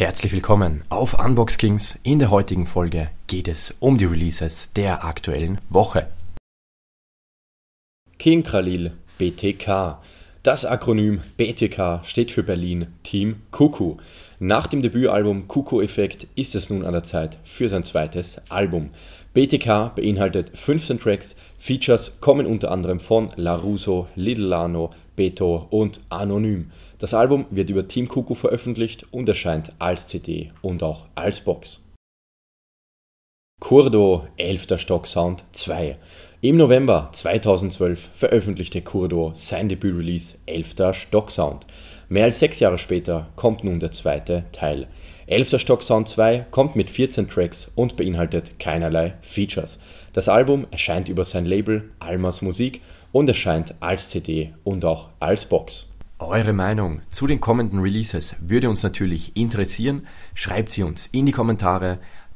Herzlich willkommen auf Unbox Kings. In der heutigen Folge geht es um die Releases der aktuellen Woche. King Khalil BTK das Akronym BTK steht für Berlin Team Kuku. Nach dem Debütalbum Kuku Effekt ist es nun an der Zeit für sein zweites Album. BTK beinhaltet 15 Tracks, Features kommen unter anderem von LaRusso, Little Lano, Beto und Anonym. Das Album wird über Team Kuku veröffentlicht und erscheint als CD und auch als Box. Kurdo 11. Stock Sound 2. Im November 2012 veröffentlichte Kurdo sein Debüt-Release 11. Stock Sound. Mehr als sechs Jahre später kommt nun der zweite Teil. 11. Stock Sound 2 kommt mit 14 Tracks und beinhaltet keinerlei Features. Das Album erscheint über sein Label Almas Musik und erscheint als CD und auch als Box. Eure Meinung zu den kommenden Releases würde uns natürlich interessieren. Schreibt sie uns in die Kommentare.